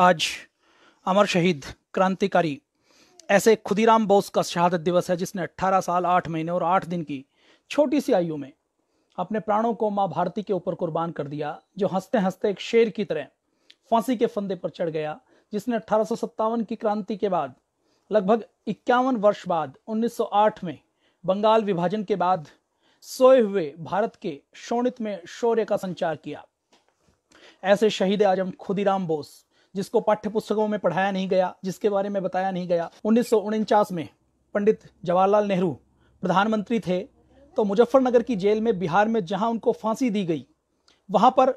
आज अमर शहीद क्रांतिकारी ऐसे खुदीराम बोस का शहादत दिवस है जिसने 18 साल 8 महीने और 8 दिन की छोटी सी आयु में अपने प्राणों को माँ भारती के ऊपर कुर्बान कर दिया जो हंसते हंसते एक शेर की तरह फांसी के फंदे पर चढ़ गया जिसने अठारह की क्रांति के बाद लगभग इक्यावन वर्ष बाद 1908 में बंगाल विभाजन के बाद सोए हुए भारत के शोणित में शौर्य का संचार किया ऐसे शहीद आजम खुदीराम बोस जिसको पाठ्य पुस्तकों में पढ़ाया नहीं गया जिसके बारे में बताया नहीं गया उन्नीस में पंडित जवाहरलाल नेहरू प्रधानमंत्री थे तो मुजफ्फरनगर की जेल में बिहार में जहां उनको फांसी दी गई वहां पर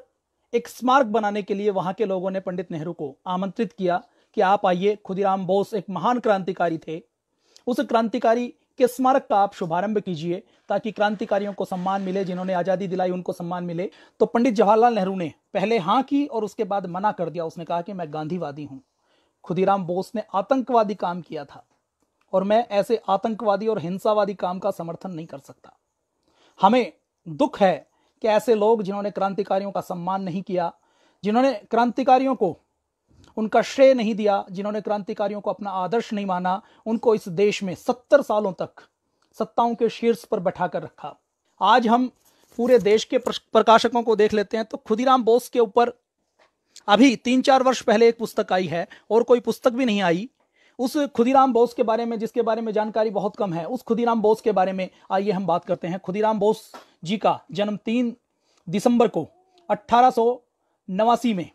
एक स्मारक बनाने के लिए वहां के लोगों ने पंडित नेहरू को आमंत्रित किया कि आप आइए खुदीराम बोस एक महान क्रांतिकारी थे उस क्रांतिकारी के स्मारक का आप शुभारंभ कीजिए ताकि क्रांतिकारियों को सम्मान मिले जिन्होंने आज़ादी दिलाई उनको सम्मान मिले तो पंडित जवाहरलाल नेहरू ने पहले हाँ की और उसके बाद मना कर दिया उसने कहा कि मैं गांधीवादी हूं खुदीराम बोस ने आतंकवादी काम किया था और मैं ऐसे आतंकवादी और हिंसावादी काम का समर्थन नहीं कर सकता हमें दुख है कि ऐसे लोग जिन्होंने क्रांतिकारियों का सम्मान नहीं किया जिन्होंने क्रांतिकारियों को उनका श्रेय नहीं दिया जिन्होंने क्रांतिकारियों को अपना आदर्श नहीं माना उनको इस देश में सत्तर सालों तक सत्ताओं के शीर्ष पर बैठा कर रखा आज हम पूरे देश के प्रकाशकों को देख लेते हैं तो खुदीराम बोस के ऊपर अभी तीन चार वर्ष पहले एक पुस्तक आई है और कोई पुस्तक भी नहीं आई उस खुदीराम बोस के बारे में जिसके बारे में जानकारी बहुत कम है उस खुदीराम बोस के बारे में आइए हम बात करते हैं खुदीराम बोस जी का जन्म तीन दिसंबर को अट्ठारह में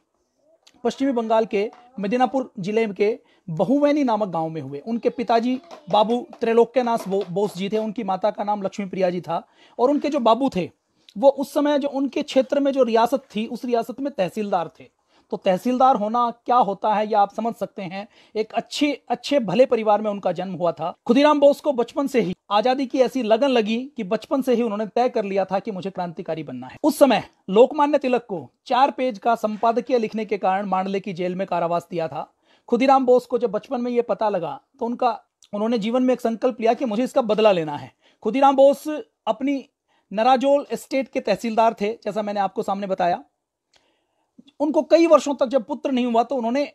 पश्चिमी बंगाल के मेदिनापुर जिले के बहुवैनी नामक गांव में हुए उनके पिताजी बाबू त्रैलोक्यनाथ वो बोस जी थे उनकी माता का नाम लक्ष्मी प्रिया जी था और उनके जो बाबू थे वो उस समय जो उनके क्षेत्र में जो रियासत थी उस रियासत में तहसीलदार थे तो तहसीलदार होना क्या होता है यह आप समझ सकते हैं एक अच्छे अच्छे भले परिवार में उनका जन्म हुआ था खुदीराम बोस को बचपन से ही आजादी की ऐसी लगन लगी कि बचपन से ही उन्होंने तय कर लिया था कि मुझे क्रांतिकारी बनना है उस समय लोकमान्य तिलक को चार पेज का संपादकीय लिखने के कारण मांडले की जेल में कारावास दिया था खुदीराम बोस को जब बचपन में यह पता लगा तो उनका उन्होंने जीवन में एक संकल्प लिया कि मुझे इसका बदला लेना है खुदीराम बोस अपनी नराजोल स्टेट के तहसीलदार थे जैसा मैंने आपको सामने बताया उनको कई वर्षों तक जब पुत्र नहीं हुआ तो उन्होंने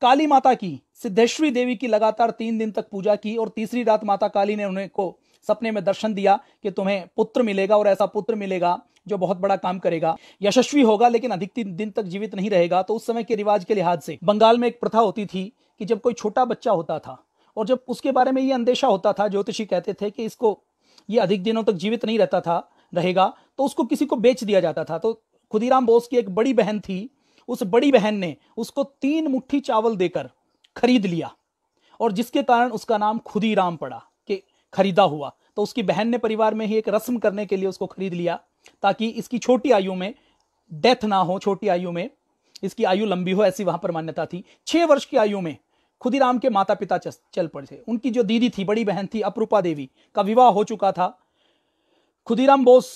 काली माता की सिद्धेश्वरी देवी की लगातार तीन दिन तक पूजा की और तीसरी रात माता काली ने उन्हें को सपने में दर्शन दिया कि तुम्हें पुत्र मिलेगा और ऐसा पुत्र मिलेगा जो बहुत बड़ा काम करेगा यशस्वी होगा लेकिन अधिक दिन तक जीवित नहीं रहेगा तो उस समय के रिवाज के लिहाज से बंगाल में एक प्रथा होती थी कि जब कोई छोटा बच्चा होता था और जब उसके बारे में ये अंदेशा होता था ज्योतिषी कहते थे कि इसको ये अधिक दिनों तक जीवित नहीं रहता था रहेगा तो उसको किसी को बेच दिया जाता था तो खुदीराम बोस की एक बड़ी बहन थी उस बड़ी बहन ने उसको तीन मुट्ठी चावल देकर खरीद लिया और जिसके कारण उसका नाम खुदीराम पड़ा कि खरीदा हुआ तो उसकी बहन ने परिवार में ही एक रस्म करने के लिए उसको खरीद लिया ताकि इसकी छोटी आयु में डेथ ना हो छोटी आयु में इसकी आयु लंबी हो ऐसी वहां पर मान्यता थी छह वर्ष की आयु में खुदीराम के माता पिता चल पड़े उनकी जो दीदी थी बड़ी बहन थी अपरूपा देवी का विवाह हो चुका था खुदीराम बोस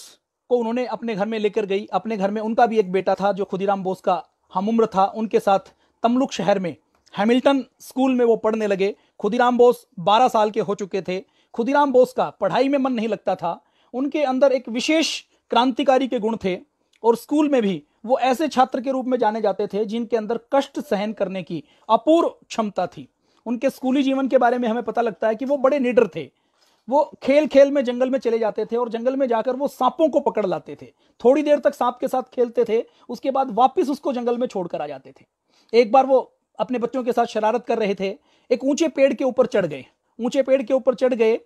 को उन्होंने अपने घर में लेकर गई अपने घर में उनका भी एक बेटा था जो खुदीराम बोस का हम उम्र था उनके साथ तमलुक शहर में हैमिल्टन स्कूल में वो पढ़ने लगे खुदीराम बोस 12 साल के हो चुके थे खुदीराम बोस का पढ़ाई में मन नहीं लगता था उनके अंदर एक विशेष क्रांतिकारी के गुण थे और स्कूल में भी वो ऐसे छात्र के रूप में जाने जाते थे जिनके अंदर कष्ट सहन करने की अपूर्व क्षमता थी उनके स्कूली जीवन के बारे में हमें पता लगता है कि वो बड़े निडर थे वो खेल खेल में जंगल में चले जाते थे और जंगल में जाकर वो सांपों को पकड़ लाते थे थोड़ी देर तक सांप के साथ खेलते थे उसके बाद वापस उसको जंगल में छोड़कर आ जाते थे एक बार वो अपने बच्चों के साथ शरारत कर रहे थे एक ऊंचे पेड़ के ऊपर चढ़ गए ऊंचे पेड़ के ऊपर चढ़ गए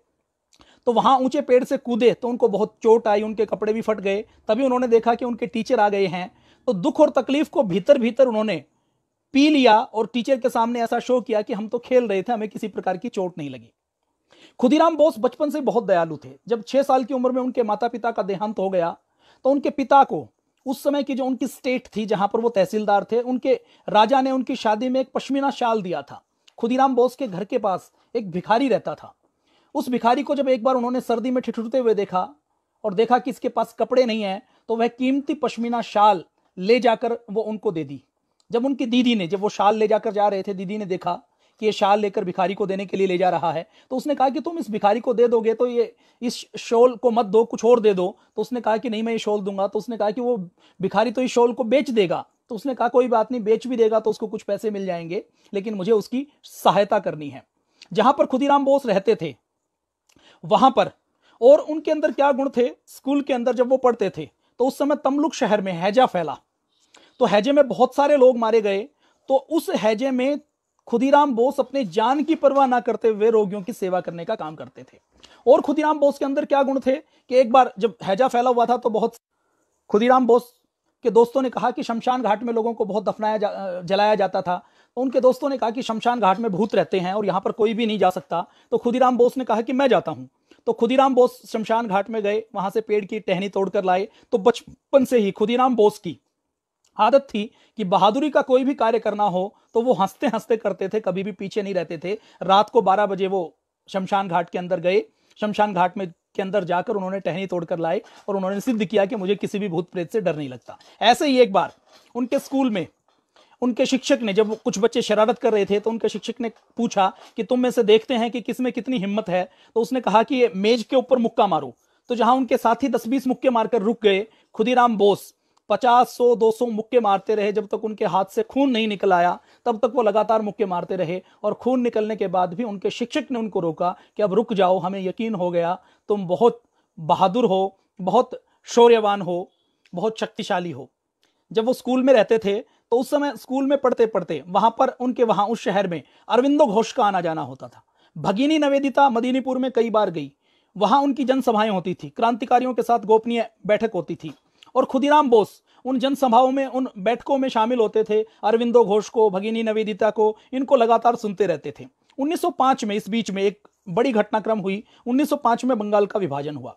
तो वहां ऊंचे पेड़ से कूदे तो उनको बहुत चोट आई उनके कपड़े भी फट गए तभी उन्होंने देखा कि उनके टीचर आ गए हैं तो दुख और तकलीफ को भीतर भीतर उन्होंने पी लिया और टीचर के सामने ऐसा शो किया कि हम तो खेल रहे थे हमें किसी प्रकार की चोट नहीं लगी खुदीराम बोस बचपन से बहुत दयालु थे जब छह साल की उम्र में उनके माता पिता का देहांत हो गया तो उनके पिता को उस समय की जो उनकी स्टेट थी जहां पर वो तहसीलदार थे उनके राजा ने उनकी शादी में एक पश्मीना शाल दिया था खुदीराम बोस के घर के पास एक भिखारी रहता था उस भिखारी को जब एक बार उन्होंने सर्दी में ठिठुरते हुए देखा और देखा कि इसके पास कपड़े नहीं है तो वह कीमती पश्मीना शाल ले जाकर वो उनको दे दी जब उनकी दीदी ने जब वो शाल ले जाकर जा रहे थे दीदी ने देखा कि ये शाल लेकर भिखारी को देने के लिए ले जा रहा है तो उसने कहा कि तुम इस भिखारी को दे दोगे तो ये इस शॉल को मत दो कुछ और दे दो तो उसने कहा कि नहीं मैं ये शॉल दूंगा तो उसने कहा कि वो भिखारी तो इस शॉल को बेच देगा तो उसने कहा कोई बात नहीं बेच भी देगा तो उसको कुछ पैसे मिल जाएंगे लेकिन मुझे उसकी सहायता करनी है जहां पर खुदीराम बोस रहते थे वहां पर और उनके अंदर क्या गुण थे स्कूल के अंदर जब वो पढ़ते थे तो उस समय तमलुक शहर में हैजा फैला तो हैजे में बहुत सारे लोग मारे गए तो उस हैजे में खुदीराम बोस अपने जान की परवाह ना करते हुए रोगियों की सेवा करने का काम करते थे और खुदीराम बोस के अंदर क्या गुण थे कि एक बार जब हैजा फैला हुआ था तो बहुत खुदीराम बोस के दोस्तों ने कहा कि शमशान घाट में लोगों को बहुत दफनाया जा, जलाया जाता था तो उनके दोस्तों ने कहा कि शमशान घाट में भूत रहते हैं और यहाँ पर कोई भी नहीं जा सकता तो खुदीराम बोस ने कहा कि मैं जाता हूँ तो खुदीराम बोस शमशान घाट में गए वहां से पेड़ की टहनी तोड़कर लाए तो बचपन से ही खुदीराम बोस की आदत थी कि बहादुरी का कोई भी कार्य करना हो तो वो हंसते हंसते करते थे कभी भी पीछे नहीं रहते थे रात को बारह बजे वो शमशान घाट के अंदर गए शमशान घाट में के अंदर जाकर उन्होंने टहनी तोड़कर लाए और उन्होंने सिद्ध किया कि मुझे किसी भी भूत प्रेत से डर नहीं लगता ऐसे ही एक बार उनके स्कूल में उनके शिक्षक ने जब कुछ बच्चे शरारत कर रहे थे तो उनके शिक्षक ने पूछा कि तुम में से देखते हैं कि किस में कितनी हिम्मत है तो उसने कहा कि मेज के ऊपर मुक्का मारो तो जहां उनके साथी दस बीस मुक्के मारकर रुक गए खुदीराम बोस पचास सौ दो सौ मुक्के मारते रहे जब तक उनके हाथ से खून नहीं निकल आया तब तक वो लगातार मुक्के मारते रहे और खून निकलने के बाद भी उनके शिक्षक ने उनको रोका कि अब रुक जाओ हमें यकीन हो गया तुम बहुत बहादुर हो बहुत शौर्यवान हो बहुत शक्तिशाली हो जब वो स्कूल में रहते थे तो उस समय स्कूल में पढ़ते पढ़ते वहां पर उनके वहां उस शहर में अरविंदो घोष का आना जाना होता था भगिनी नवेदिता मदीनीपुर में कई बार गई वहां उनकी जनसभाएं होती थी क्रांतिकारियों के साथ गोपनीय बैठक होती थी और खुदीराम बोस उन जनसभाओं में उन बैठकों में शामिल होते थे अरविंदो घोष को भगिनी नवेदिता को इनको लगातार सुनते रहते थे 1905 में इस बीच में एक बड़ी घटनाक्रम हुई 1905 में बंगाल का विभाजन हुआ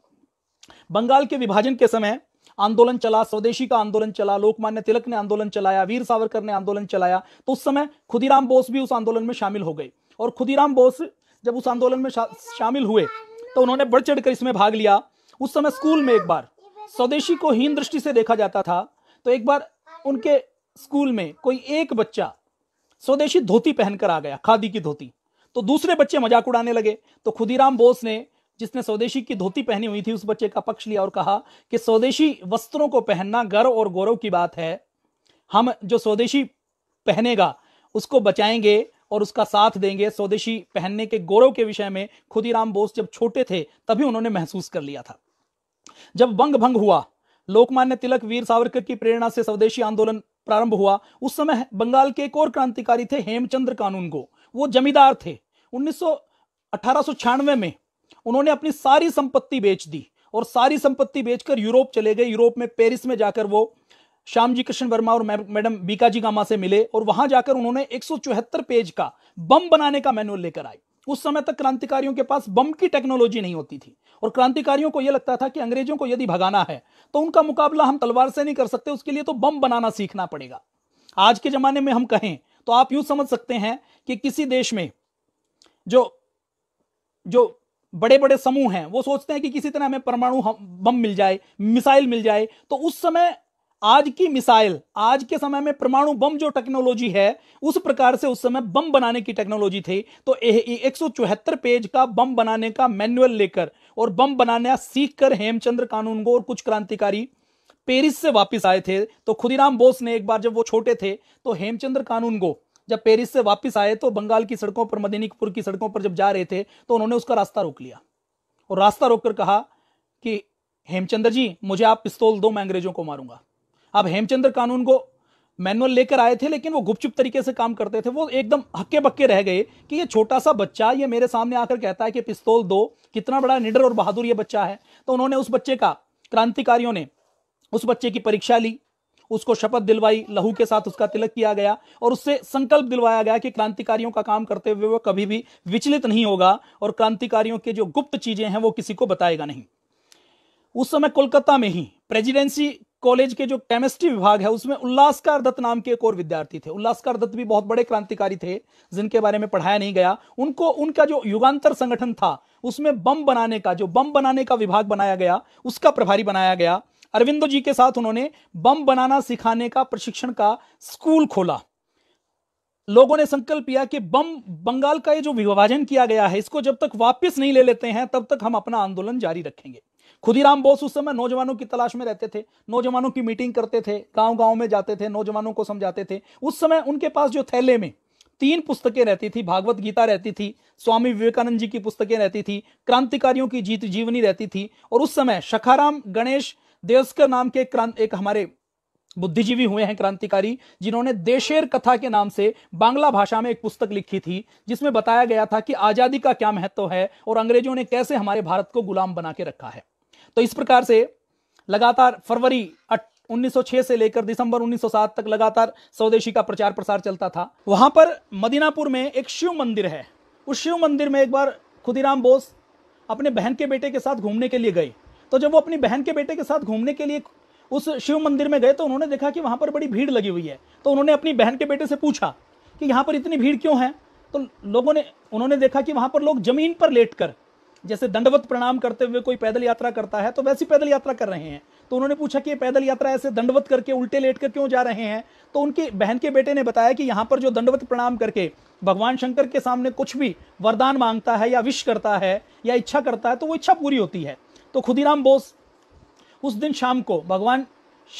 बंगाल के विभाजन के समय आंदोलन चला स्वदेशी का आंदोलन चला लोकमान्य तिलक ने आंदोलन चलाया वीर सावरकर ने आंदोलन चलाया तो उस समय खुदीराम बोस भी उस आंदोलन में शामिल हो गए और खुदीराम बोस जब उस आंदोलन में शा, शामिल हुए तो उन्होंने बढ़ चढ़ इसमें भाग लिया उस समय स्कूल में एक बार स्वदेशी को हीन दृष्टि से देखा जाता था तो एक बार उनके स्कूल में कोई एक बच्चा स्वदेशी धोती पहनकर आ गया खादी की धोती तो दूसरे बच्चे मजाक उड़ाने लगे तो खुदीराम बोस ने जिसने स्वदेशी की धोती पहनी हुई थी उस बच्चे का पक्ष लिया और कहा कि स्वदेशी वस्त्रों को पहनना गर्व और गौरव की बात है हम जो स्वदेशी पहनेगा उसको बचाएंगे और उसका साथ देंगे स्वदेशी पहनने के गौरव के विषय में खुदीराम बोस जब छोटे थे तभी उन्होंने महसूस कर लिया था जब बंग भंग हुआ लोकमान्य तिलक वीर सावरकर की प्रेरणा से स्वदेशी आंदोलन प्रारंभ हुआ उस समय बंगाल के एक और क्रांतिकारी थे हेमचंद्र कानून को वो जमींदार थे उन्नीस में उन्होंने अपनी सारी संपत्ति बेच दी और सारी संपत्ति बेचकर यूरोप चले गए यूरोप में पेरिस में जाकर वो श्याम जी कृष्ण वर्मा और मैडम बीकाजी गामा से मिले और वहां जाकर उन्होंने एक पेज का बम बनाने का मैनुअल लेकर आए उस समय तक क्रांतिकारियों के पास बम की टेक्नोलॉजी नहीं होती थी और क्रांतिकारियों को यह लगता था कि अंग्रेजों को यदि भगाना है तो उनका मुकाबला हम तलवार से नहीं कर सकते उसके लिए तो बम बनाना सीखना पड़ेगा आज के जमाने में हम कहें तो आप यूं समझ सकते हैं कि किसी देश में जो जो बड़े बड़े समूह हैं वो सोचते हैं कि किसी तरह हमें परमाणु बम मिल जाए मिसाइल मिल जाए तो उस समय आज की मिसाइल आज के समय में परमाणु बम जो टेक्नोलॉजी है उस प्रकार से उस समय बम बनाने की टेक्नोलॉजी थी तो एक पेज का बम बनाने का मैनुअल लेकर और बम बनाना सीख कर हेमचंद्र को और कुछ क्रांतिकारी पेरिस से वापस आए थे तो खुदीराम बोस ने एक बार जब वो छोटे थे तो हेमचंद्र को जब पेरिस से वापस आए तो बंगाल की सड़कों पर मदिनीपुर की सड़कों पर जब जा रहे थे तो उन्होंने उसका रास्ता रोक लिया और रास्ता रोककर कहा कि हेमचंद्र जी मुझे आप पिस्तौल दो मैं अंग्रेजों को मारूंगा अब हेमचंद्र कानून को मैनुअल लेकर आए थे लेकिन वो गुपचुप तरीके से काम करते थे वो एकदम हक्के बक्के रह गए कि ये छोटा सा बच्चा ये मेरे सामने आकर कहता है कि पिस्तौल दो कितना बड़ा निडर और बहादुर ये बच्चा है तो उन्होंने उस बच्चे का क्रांतिकारियों ने उस बच्चे की परीक्षा ली उसको शपथ दिलवाई लहू के साथ उसका तिलक किया गया और उससे संकल्प दिलवाया गया कि क्रांतिकारियों का काम करते हुए वह कभी भी विचलित नहीं होगा और क्रांतिकारियों के जो गुप्त चीजें हैं वो किसी को बताएगा नहीं उस समय कोलकाता में ही प्रेजिडेंसी कॉलेज के जो केमिस्ट्री विभाग है उसमें उल्लासकार दत्त नाम के एक और विद्यार्थी थे उल्लासकार दत्त भी बहुत बड़े क्रांतिकारी थे जिनके बारे में पढ़ाया नहीं गया उनको उनका जो युगांतर संगठन था उसमें बम बनाने का जो बम बनाने का विभाग बनाया गया उसका प्रभारी बनाया गया अरविंद जी के साथ उन्होंने बम बनाना सिखाने का प्रशिक्षण का स्कूल खोला लोगों ने संकल्प किया कि बम बंगाल का ये जो विभाजन किया गया है इसको जब तक वापस नहीं ले लेते हैं तब तक हम अपना आंदोलन जारी रखेंगे खुदीराम बोस उस समय नौजवानों की तलाश में रहते थे नौजवानों की मीटिंग करते थे गांव गांव में जाते थे नौजवानों को समझाते थे उस समय उनके पास जो थैले में तीन पुस्तकें रहती थी भागवत गीता रहती थी स्वामी विवेकानंद जी की पुस्तकें रहती थी क्रांतिकारियों की जीत जीवनी रहती थी और उस समय शखाराम गणेश देवस्कर नाम के एक हमारे बुद्धिजीवी हुए हैं क्रांतिकारी जिन्होंने देशेर कथा के नाम से बांग्ला भाषा में एक पुस्तक लिखी थी जिसमें बताया गया था कि आज़ादी का क्या महत्व है और अंग्रेजों ने कैसे हमारे भारत को गुलाम बना के रखा है तो इस प्रकार से लगातार फरवरी 1906 से लेकर दिसंबर 1907 तक लगातार स्वदेशी का प्रचार प्रसार चलता था वहां पर मदीनापुर में एक शिव मंदिर है उस शिव मंदिर में एक बार खुदीराम बोस अपने बहन के बेटे के साथ घूमने के लिए गए तो जब वो अपनी बहन के बेटे के साथ घूमने के लिए उस शिव मंदिर में गए तो उन्होंने देखा कि वहां पर बड़ी भीड़ लगी हुई है तो उन्होंने अपनी बहन के बेटे से पूछा कि यहाँ पर इतनी भीड़ क्यों है तो लोगों ने उन्होंने देखा कि वहां पर लोग जमीन पर लेट कर जैसे दंडवत प्रणाम करते हुए कोई पैदल यात्रा करता है तो वैसी पैदल यात्रा कर रहे हैं तो उन्होंने पूछा कि पैदल यात्रा ऐसे दंडवत करके उल्टे लेट कर क्यों जा रहे हैं तो उनके बहन के बेटे ने बताया कि यहाँ पर जो दंडवत प्रणाम करके भगवान शंकर के सामने कुछ भी वरदान मांगता है या विश करता है या इच्छा करता है तो वो इच्छा पूरी होती है तो खुदीराम बोस उस दिन शाम को भगवान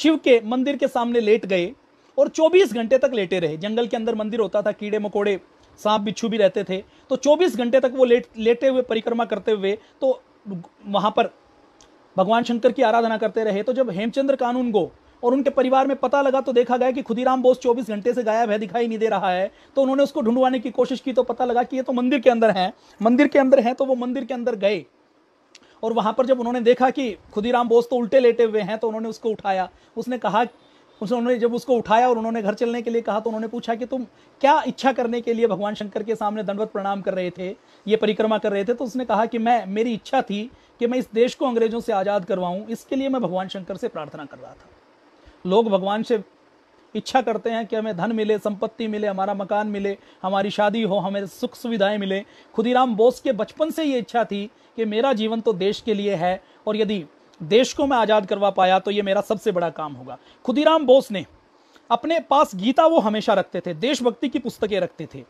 शिव के मंदिर के सामने लेट गए और 24 घंटे तक लेटे रहे जंगल के अंदर मंदिर होता था कीड़े मकोड़े सांप बिच्छू भी रहते थे तो 24 घंटे तक वो लेट लेटे हुए परिक्रमा करते हुए तो वहाँ पर भगवान शंकर की आराधना करते रहे तो जब हेमचंद्र कानून गो और उनके परिवार में पता लगा तो देखा गया कि खुदीराम बोस 24 घंटे से गायब है दिखाई नहीं दे रहा है तो उन्होंने उसको ढूंढवाने की कोशिश की तो पता लगा कि ये तो मंदिर के अंदर है मंदिर के अंदर है तो वो मंदिर के अंदर गए और वहाँ पर जब उन्होंने देखा कि खुदीराम बोस तो उल्टे लेटे हुए हैं तो उन्होंने उसको उठाया उसने कहा उन्होंने जब उसको उठाया और उन्होंने घर चलने के लिए कहा तो उन्होंने पूछा कि तुम क्या इच्छा करने के लिए भगवान शंकर के सामने दंडवत प्रणाम कर रहे थे ये परिक्रमा कर रहे थे तो उसने कहा कि मैं मेरी इच्छा थी कि मैं इस देश को अंग्रेजों से आज़ाद करवाऊँ इसके लिए मैं भगवान शंकर से प्रार्थना कर रहा था लोग भगवान से इच्छा करते हैं कि हमें धन मिले संपत्ति मिले हमारा मकान मिले हमारी शादी हो हमें सुख सुविधाएं मिले खुदीराम बोस के बचपन से ये इच्छा थी कि मेरा जीवन तो देश के लिए है और यदि देश को मैं आज़ाद करवा पाया तो ये मेरा सबसे बड़ा काम होगा खुदीराम बोस ने अपने पास गीता वो हमेशा रखते थे देशभक्ति की पुस्तकें रखते थे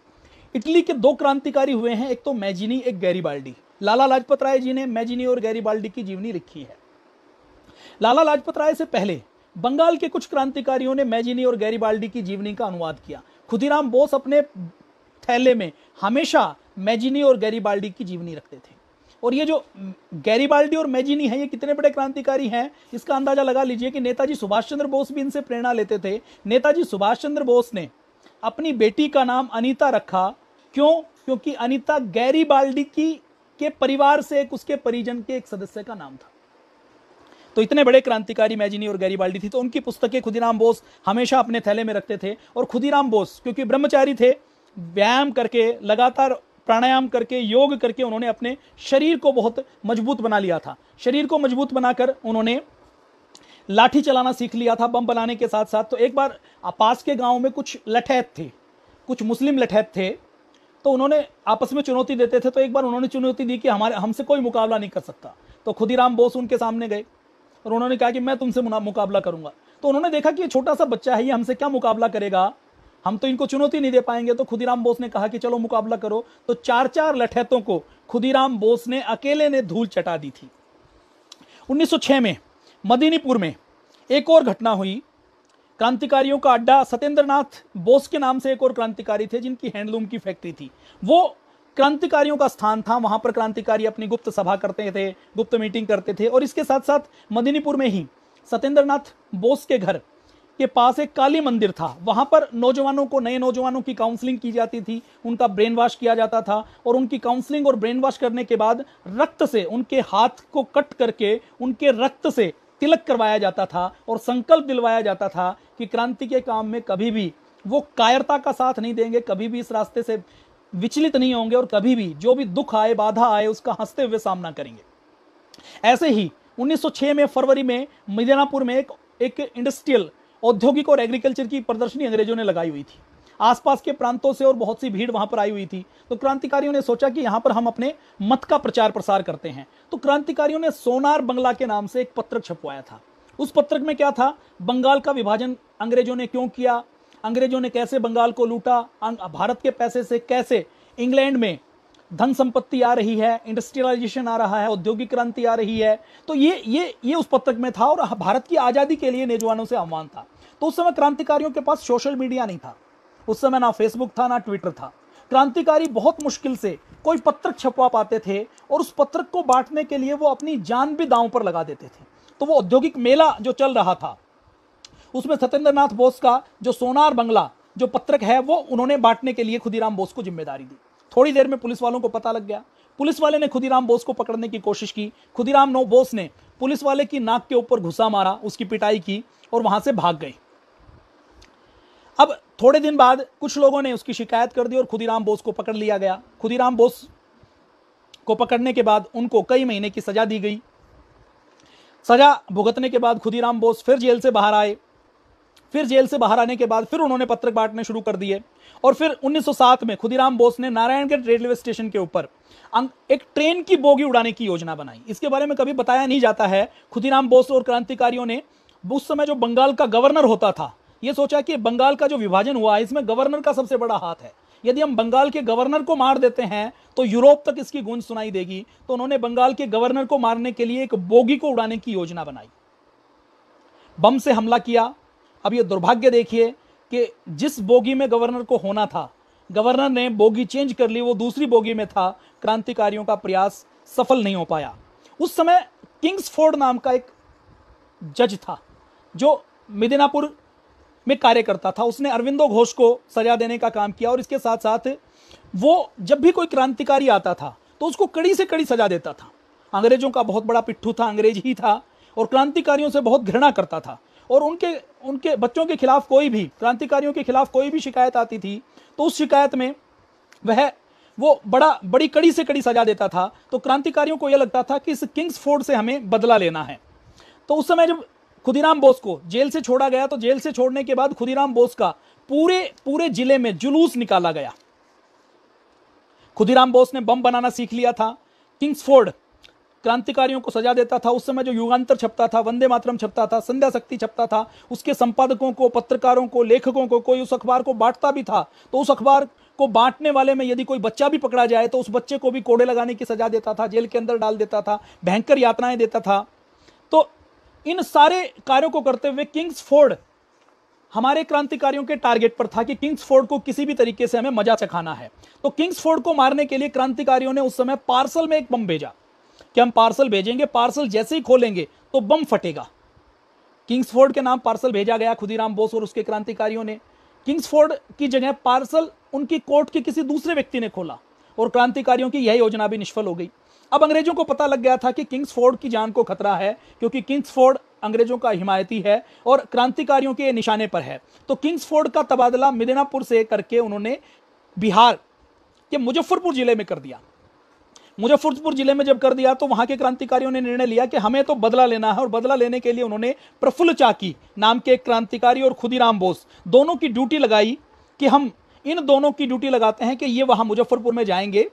इटली के दो क्रांतिकारी हुए हैं एक तो मैजिनी एक गैरीबाल्डी लाला लाजपत राय जी ने मैजिनी और गैरीबाल्डी की जीवनी लिखी है लाला लाजपत राय से पहले बंगाल के कुछ क्रांतिकारियों ने मैजिनी और गैरीबाल्डी की जीवनी का अनुवाद किया खुदीराम बोस अपने थैले में हमेशा मैजिनी और गैरीबाल्डी की जीवनी रखते थे और ये जो गैरीबाल्डी और मेजिनी है ये कितने बड़े क्रांतिकारी हैं इसका अंदाजा लगा लीजिए कि नेताजी सुभाष चंद्र बोस भी इनसे प्रेरणा लेते थे नेताजी सुभाष चंद्र बोस ने अपनी बेटी का नाम अनिता रखा क्यों क्योंकि अनिता गैरीबाल्डी की के परिवार से एक उसके परिजन के एक सदस्य का नाम था तो इतने बड़े क्रांतिकारी मैजिनी और गैरीबाल्डी थी तो उनकी पुस्तकें खुदीराम बोस हमेशा अपने थैले में रखते थे और खुदीराम बोस क्योंकि ब्रह्मचारी थे व्यायाम करके लगातार प्राणायाम करके योग करके उन्होंने अपने शरीर को बहुत मजबूत बना लिया था शरीर को मजबूत बनाकर उन्होंने लाठी चलाना सीख लिया था बम बनाने के साथ साथ तो एक बार पास के गाँव में कुछ लठैत थे कुछ मुस्लिम लठैत थे तो उन्होंने आपस में चुनौती देते थे तो एक बार उन्होंने चुनौती दी कि हमारे हमसे कोई मुकाबला नहीं कर सकता तो खुदीराम बोस उनके सामने गए और उन्होंने कहा कि मैं तुमसे मुकाबला करूंगा तो उन्होंने देखा कि ये छोटा सा बच्चा है ये हमसे क्या मुकाबला करेगा हम तो इनको चुनौती नहीं दे पाएंगे तो खुदीराम बोस ने कहा कि चलो मुकाबला करो तो चार चार लठैतों को खुदीराम बोस ने अकेले ने धूल चटा दी थी 1906 में मदीनीपुर में एक और घटना हुई क्रांतिकारियों का अड्डा सत्येंद्र बोस के नाम से एक और क्रांतिकारी थे जिनकी हैंडलूम की फैक्ट्री थी वो क्रांतिकारियों का स्थान था वहां पर क्रांतिकारी अपनी गुप्त सभा करते थे गुप्त मीटिंग करते थे और इसके साथ साथ मदिनीपुर में ही सत्येंद्र बोस के घर के पास एक काली मंदिर था वहाँ पर नौजवानों को नए नौजवानों की काउंसलिंग की जाती थी उनका ब्रेन वॉश किया जाता था और उनकी काउंसलिंग और ब्रेन वॉश करने के बाद रक्त से उनके हाथ को कट करके उनके रक्त से तिलक करवाया जाता था और संकल्प दिलवाया जाता था कि क्रांति के काम में कभी भी वो कायरता का साथ नहीं देंगे कभी भी इस रास्ते से विचलित नहीं होंगे और कभी भी जो भी दुख आए बाधा आए उसका हंसते हुए सामना करेंगे ऐसे ही 1906 में फरवरी में मिदनापुर में एक एक इंडस्ट्रियल औद्योगिक और एग्रीकल्चर की प्रदर्शनी अंग्रेजों ने लगाई हुई थी आसपास के प्रांतों से और बहुत सी भीड़ वहां पर आई हुई थी तो क्रांतिकारियों ने सोचा कि यहां पर हम अपने मत का प्रचार प्रसार करते हैं तो क्रांतिकारियों ने सोनार बंगला के नाम से एक पत्रक छपवाया था उस पत्रक में क्या था बंगाल का विभाजन अंग्रेजों ने क्यों किया अंग्रेजों ने कैसे बंगाल को लूटा भारत के पैसे से कैसे इंग्लैंड में धन संपत्ति आ रही है इंडस्ट्रियलाइजेशन आ रहा है औद्योगिक क्रांति आ रही है तो ये ये ये उस पत्रक में था और भारत की आज़ादी के लिए नौजवानों से आह्वान था तो उस समय क्रांतिकारियों के पास सोशल मीडिया नहीं था उस समय ना फेसबुक था ना ट्विटर था क्रांतिकारी बहुत मुश्किल से कोई पत्रक छपवा पाते थे और उस पत्रक को बांटने के लिए वो अपनी जान भी दांव पर लगा देते थे तो वो औद्योगिक मेला जो चल रहा था उसमें सत्येंद्र बोस का जो सोनार बंगला जो पत्रक है वो उन्होंने बांटने के लिए खुदीराम बोस को जिम्मेदारी दी थोड़ी देर में पुलिस वालों को पता लग गया पुलिस वाले ने खुदीराम बोस को पकड़ने की कोशिश की खुदीराम नो बोस ने पुलिस वाले की नाक के ऊपर घुसा मारा उसकी पिटाई की और वहां से भाग गए अब थोड़े दिन बाद कुछ लोगों ने उसकी शिकायत कर दी और खुदीराम बोस को पकड़ लिया गया खुदीराम बोस को पकड़ने के बाद उनको कई महीने की सजा दी गई सजा भुगतने के बाद खुदीराम बोस फिर जेल से बाहर आए फिर जेल से बाहर आने के बाद फिर उन्होंने पत्रक बांटने शुरू कर दिए और फिर 1907 में खुदीराम बोस ने नारायणगढ़ रेलवे स्टेशन के ऊपर अं, एक ट्रेन की बोगी उड़ाने की योजना बनाई इसके बारे में कभी बताया नहीं जाता है खुदीराम बोस और क्रांतिकारियों ने उस समय जो बंगाल का गवर्नर होता था यह सोचा कि बंगाल का जो विभाजन हुआ है इसमें गवर्नर का सबसे बड़ा हाथ है यदि हम बंगाल के गवर्नर को मार देते हैं तो यूरोप तक इसकी गूंज सुनाई देगी तो उन्होंने बंगाल के गवर्नर को मारने के लिए एक बोगी को उड़ाने की योजना बनाई बम से हमला किया अब ये दुर्भाग्य देखिए कि जिस बोगी में गवर्नर को होना था गवर्नर ने बोगी चेंज कर ली वो दूसरी बोगी में था क्रांतिकारियों का प्रयास सफल नहीं हो पाया उस समय किंग्सफोर्ड नाम का एक जज था जो मिदिनापुर में कार्य करता था उसने अरविंदो घोष को सजा देने का काम किया और इसके साथ साथ वो जब भी कोई क्रांतिकारी आता था तो उसको कड़ी से कड़ी सजा देता था अंग्रेजों का बहुत बड़ा पिट्ठू था अंग्रेज ही था और क्रांतिकारियों से बहुत घृणा करता था और उनके उनके बच्चों के खिलाफ कोई भी क्रांतिकारियों के खिलाफ कोई भी शिकायत आती थी तो उस शिकायत में वह वो बड़ा बड़ी कड़ी से कड़ी सजा देता था तो क्रांतिकारियों को यह लगता था कि इस किंग्स फोर्ड से हमें बदला लेना है तो उस समय जब खुदीराम बोस को जेल से छोड़ा गया तो जेल से छोड़ने के बाद खुदीराम बोस का पूरे पूरे जिले में जुलूस निकाला गया खुदीराम बोस ने बम बनाना सीख लिया था किंग्सफोर्ड क्रांतिकारियों को सजा देता था उस समय जो युगांतर छपता था वंदे मातरम छपता था संध्या शक्ति छपता था उसके संपादकों को पत्रकारों को लेखकों को कोई उस अखबार को बांटता भी था तो उस अखबार को बांटने वाले में यदि कोई बच्चा भी पकड़ा जाए तो उस बच्चे को भी कोड़े लगाने की सजा देता था जेल के अंदर डाल देता था भयंकर यातनाएं देता था तो इन सारे कार्यों को करते हुए किंग्स फोर्ड हमारे क्रांतिकारियों के टारगेट पर था कि किंग्स फोर्ड को किसी भी तरीके से हमें मजा चखाना है तो किंग्स फोर्ड को मारने के लिए क्रांतिकारियों ने उस समय पार्सल में एक बम भेजा कि हम पार्सल भेजेंगे पार्सल जैसे ही खोलेंगे तो बम फटेगा किंग्सफोर्ड के नाम पार्सल भेजा गया खुदीराम बोस और उसके क्रांतिकारियों ने किंग्सफोर्ड की जगह पार्सल उनकी कोर्ट के किसी दूसरे व्यक्ति ने खोला और क्रांतिकारियों की यह योजना भी निष्फल हो गई अब अंग्रेजों को पता लग गया था कि किंग्सफोर्ड की जान को खतरा है क्योंकि किंग्सफोर्ड अंग्रेजों का हिमायती है और क्रांतिकारियों के निशाने पर है तो किंग्सफोर्ड का तबादला मिदनापुर से करके उन्होंने बिहार के मुजफ्फरपुर जिले में कर दिया मुजफ्फरपुर जिले में जब कर दिया तो वहां के क्रांतिकारियों ने निर्णय लिया कि हमें तो बदला लेना है और बदला लेने के लिए उन्होंने प्रफुल्ल चाकी नाम के एक क्रांतिकारी और खुदीराम बोस दोनों की ड्यूटी लगाई कि हम इन दोनों की ड्यूटी लगाते हैं कि ये वहां मुजफ्फरपुर में जाएंगे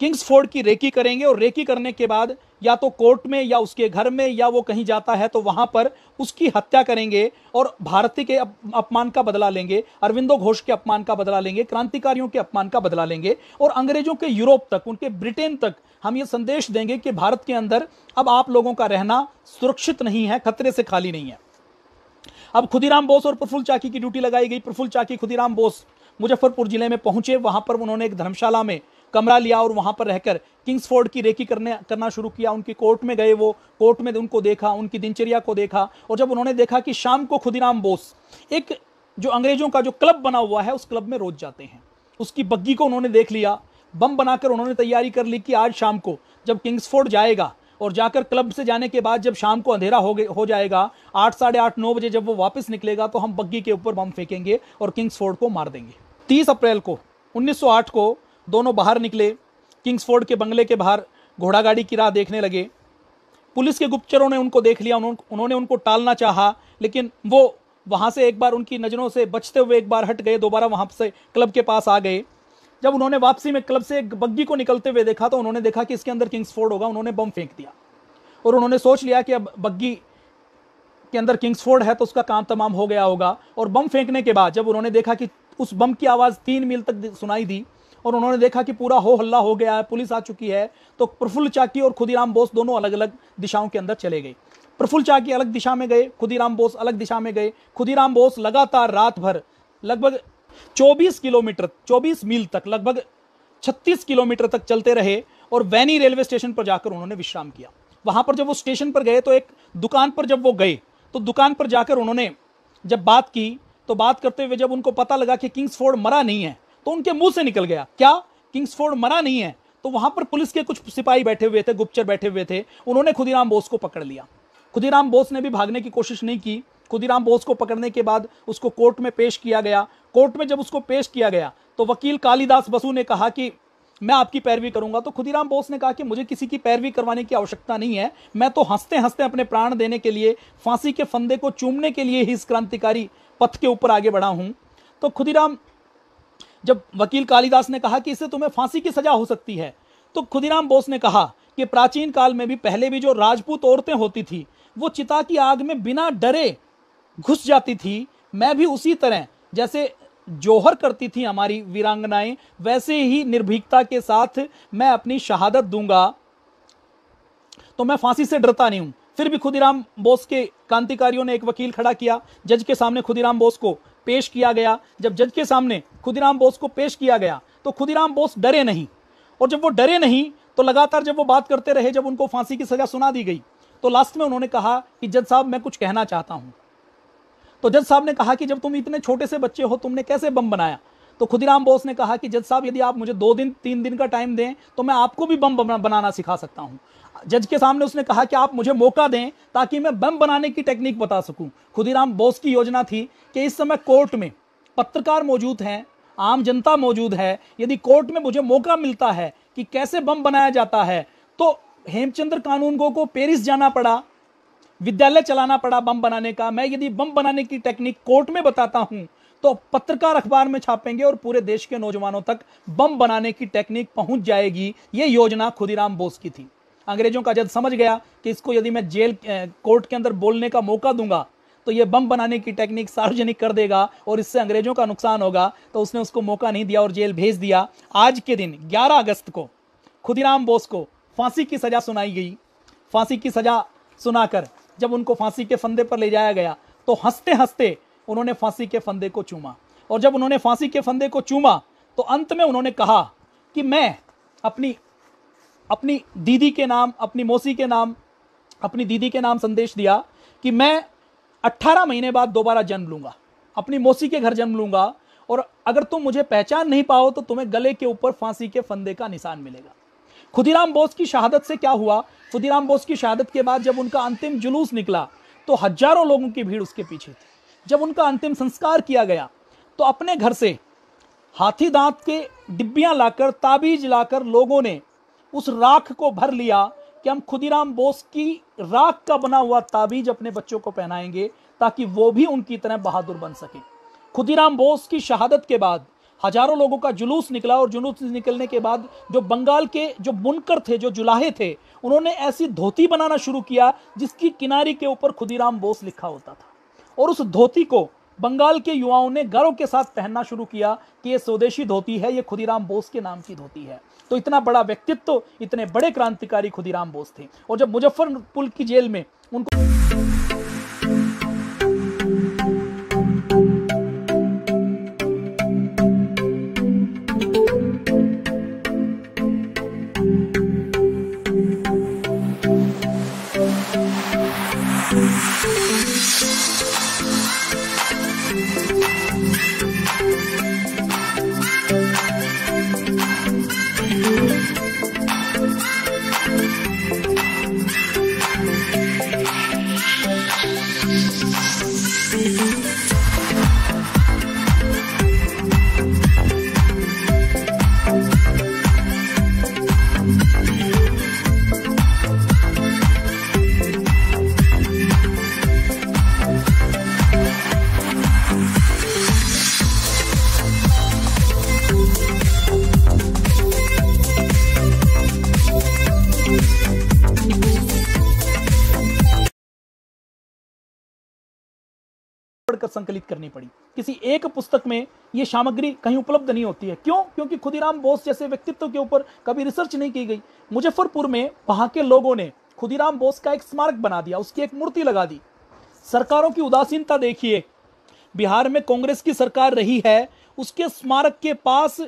किंग्सफोर्ड की रेकी करेंगे और रेकी करने के बाद या तो कोर्ट में या उसके घर में या वो कहीं जाता है तो वहां पर उसकी हत्या करेंगे और भारती के अपमान का बदला लेंगे अरविंदो घोष के अपमान का बदला लेंगे क्रांतिकारियों के अपमान का बदला लेंगे और अंग्रेजों के यूरोप तक उनके ब्रिटेन तक हम ये संदेश देंगे कि भारत के अंदर अब आप लोगों का रहना सुरक्षित नहीं है खतरे से खाली नहीं है अब खुदीराम बोस और प्रफुल्ल चाकी की ड्यूटी लगाई गई प्रफुल्ल चाकी खुदीराम बोस मुजफ्फरपुर जिले में पहुंचे वहां पर उन्होंने एक धर्मशाला में कमरा लिया और वहाँ पर रहकर किंग्सफोर्ड की रेकी करने करना शुरू किया उनकी कोर्ट में गए वो कोर्ट में उनको देखा उनकी दिनचर्या को देखा और जब उन्होंने देखा कि शाम को खुदीराम बोस एक जो अंग्रेजों का जो क्लब बना हुआ है उस क्लब में रोज जाते हैं उसकी बग्गी को उन्होंने देख लिया बम बनाकर उन्होंने तैयारी कर ली कि आज शाम को जब किंग्सफोर्ड जाएगा और जाकर क्लब से जाने के बाद जब शाम को अंधेरा हो हो जाएगा आठ साढ़े आठ नौ बजे जब वो वापस निकलेगा तो हम बग्गी के ऊपर बम फेंकेंगे और किंग्सफोर्ड को मार देंगे तीस अप्रैल को 1908 को दोनों बाहर निकले किंग्सफोर्ड के बंगले के बाहर घोड़ा गाड़ी की राह देखने लगे पुलिस के गुप्तचरों ने उनको देख लिया उन्होंने उनको टालना चाहा लेकिन वो वहाँ से एक बार उनकी नज़रों से बचते हुए एक बार हट गए दोबारा वहाँ से क्लब के पास आ गए जब उन्होंने वापसी में क्लब से एक बग्गी को निकलते हुए देखा तो उन्होंने देखा कि इसके अंदर किंग्सफोर्ड होगा उन्होंने बम फेंक दिया और उन्होंने सोच लिया कि अब बग्गी के अंदर किंग्सफोर्ड है तो उसका काम तमाम हो गया होगा और बम फेंकने के बाद जब उन्होंने देखा कि उस बम की आवाज़ तीन मील तक सुनाई दी और उन्होंने देखा कि पूरा हो हल्ला हो गया है पुलिस आ चुकी है तो प्रफुल्ल चाकी और खुदीराम बोस दोनों अलग अलग दिशाओं के अंदर चले गए प्रफुल्ल चाकी अलग दिशा में गए खुदीराम बोस अलग दिशा में गए खुदीराम बोस लगातार रात भर लगभग चौबीस किलोमीटर चौबीस मील तक लगभग छत्तीस किलोमीटर तक चलते रहे और वैनी रेलवे स्टेशन पर जाकर उन्होंने विश्राम किया वहां पर जब वो स्टेशन पर गए तो एक दुकान पर जब वो गए तो दुकान पर जाकर उन्होंने जब बात की तो बात करते हुए जब उनको पता लगा कि किंग्सफोर्ड मरा नहीं है तो उनके मुंह से निकल गया क्या किंग्सफोर्ड मना नहीं है तो वहां पर पुलिस के कुछ सिपाही बैठे हुए थे गुप्चर बैठे हुए थे उन्होंने खुदीराम बोस को पकड़ लिया खुदीराम बोस ने भी भागने की कोशिश नहीं की खुदीराम बोस को पकड़ने के बाद उसको कोर्ट में पेश किया गया कोर्ट में जब उसको पेश किया गया तो वकील कालीदास बसु ने कहा कि मैं आपकी पैरवी करूंगा तो खुदीराम बोस ने कहा कि मुझे किसी की पैरवी करवाने की आवश्यकता नहीं है मैं तो हंसते हंसते अपने प्राण देने के लिए फांसी के फंदे को चूमने के लिए ही इस क्रांतिकारी पथ के ऊपर आगे बढ़ा हूं तो खुदीराम जब वकील कालिदास ने कहा कि इससे तुम्हें फांसी की सजा हो सकती है तो खुदीराम बोस ने कहा कि प्राचीन काल में भी पहले भी जो राजपूत औरतें होती थी वो चिता की आग में बिना डरे घुस जाती थी मैं भी उसी तरह जैसे जोहर करती थी हमारी वीरांगनाएं वैसे ही निर्भीकता के साथ मैं अपनी शहादत दूंगा तो मैं फांसी से डरता नहीं हूं फिर भी खुदीराम बोस के क्रांतिकारियों ने एक वकील खड़ा किया जज के सामने खुदीराम बोस को पेश किया गया जब जज के सामने खुदीराम बोस को पेश किया गया तो खुदीराम बोस डरे नहीं और जब वो डरे नहीं तो लगातार जब वो बात करते रहे जब उनको फांसी की सजा सुना दी गई तो लास्ट में उन्होंने कहा कि जज साहब मैं कुछ कहना चाहता हूं तो जज साहब ने कहा कि जब तुम इतने छोटे से बच्चे हो तुमने कैसे बम बनाया तो खुदीराम बोस ने कहा कि जज साहब यदि आप मुझे दो दिन तीन दिन का टाइम दें तो मैं आपको भी बम बनाना सिखा सकता हूँ जज के सामने उसने कहा कि आप मुझे मौका दें ताकि मैं बम बनाने की टेक्निक बता सकूं खुदीराम बोस की योजना थी कि इस समय कोर्ट में पत्रकार मौजूद हैं आम जनता मौजूद है यदि कोर्ट में मुझे मौका मिलता है कि कैसे बम बनाया जाता है तो हेमचंद्र कानून को, पेरिस जाना पड़ा विद्यालय चलाना पड़ा बम बनाने का मैं यदि बम बनाने की टेक्निक कोर्ट में बताता हूं तो पत्रकार अखबार में छापेंगे और पूरे देश के नौजवानों तक बम बनाने की टेक्निक पहुंच जाएगी ये योजना खुदीराम बोस की थी अंग्रेजों का जज समझ गया कि इसको यदि मैं जेल कोर्ट के अंदर बोलने का मौका दूंगा तो ये बम बनाने की टेक्निक सार्वजनिक कर देगा और इससे अंग्रेजों का नुकसान होगा तो उसने उसको मौका नहीं दिया और जेल भेज दिया आज के दिन 11 अगस्त को खुदीराम बोस को फांसी की सजा सुनाई गई फांसी की सजा सुनाकर जब उनको फांसी के फंदे पर ले जाया गया तो हंसते हंसते उन्होंने फांसी के फंदे को चूमा और जब उन्होंने फांसी के फंदे को चूमा तो अंत में उन्होंने कहा कि मैं अपनी अपनी दीदी के नाम अपनी मौसी के नाम अपनी दीदी के नाम संदेश दिया कि मैं 18 महीने बाद दोबारा जन्म लूंगा अपनी मौसी के घर जन्म लूंगा और अगर तुम मुझे पहचान नहीं पाओ तो तुम्हें गले के ऊपर फांसी के फंदे का निशान मिलेगा खुदीराम बोस की शहादत से क्या हुआ खुदीराम बोस की शहादत के बाद जब उनका अंतिम जुलूस निकला तो हजारों लोगों की भीड़ उसके पीछे थी जब उनका अंतिम संस्कार किया गया तो अपने घर से हाथी दांत के डिब्बियां लाकर ताबीज लाकर लोगों ने उस राख को भर लिया कि हम खुदीराम बोस की राख का बना हुआ ताबीज अपने बच्चों को पहनाएंगे ताकि वो भी उनकी तरह बहादुर बन सके खुदीराम बोस की शहादत के बाद हजारों लोगों का जुलूस निकला और जुलूस निकलने के बाद जो बंगाल के जो बुनकर थे जो जुलाहे थे उन्होंने ऐसी धोती बनाना शुरू किया जिसकी किनारी के ऊपर खुदीराम बोस लिखा होता था और उस धोती को बंगाल के युवाओं ने गर्व के साथ पहनना शुरू किया कि ये स्वदेशी धोती है ये खुदीराम बोस के नाम की धोती है तो इतना बड़ा व्यक्तित्व तो, इतने बड़े क्रांतिकारी खुदीराम बोस थे और जब मुजफ्फरपुर की जेल में उनको संकलित करनी पड़ी किसी एक पुस्तक में ये सामग्री कहीं उपलब्ध नहीं होती है क्यों क्योंकि खुदीराम बोस जैसे व्यक्तित्व के ऊपर कभी रिसर्च नहीं की गई मुजफ्फरपुर में वहाँ के लोगों ने खुदीराम बोस का एक स्मारक बना दिया उसकी एक मूर्ति लगा दी सरकारों की उदासीनता देखिए बिहार में कांग्रेस की सरकार रही है उसके स्मारक के पास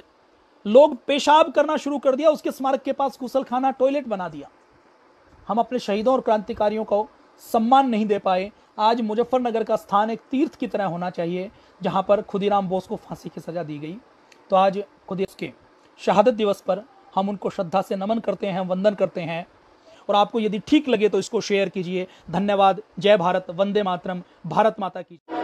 लोग पेशाब करना शुरू कर दिया उसके स्मारक के पास कुशल खाना टॉयलेट बना दिया हम अपने शहीदों और क्रांतिकारियों को सम्मान नहीं दे पाए आज मुजफ्फरनगर का स्थान एक तीर्थ की तरह होना चाहिए जहाँ पर खुदीराम बोस को फांसी की सजा दी गई तो आज खुद के शहादत दिवस पर हम उनको श्रद्धा से नमन करते हैं वंदन करते हैं और आपको यदि ठीक लगे तो इसको शेयर कीजिए धन्यवाद जय भारत वंदे मातरम भारत माता की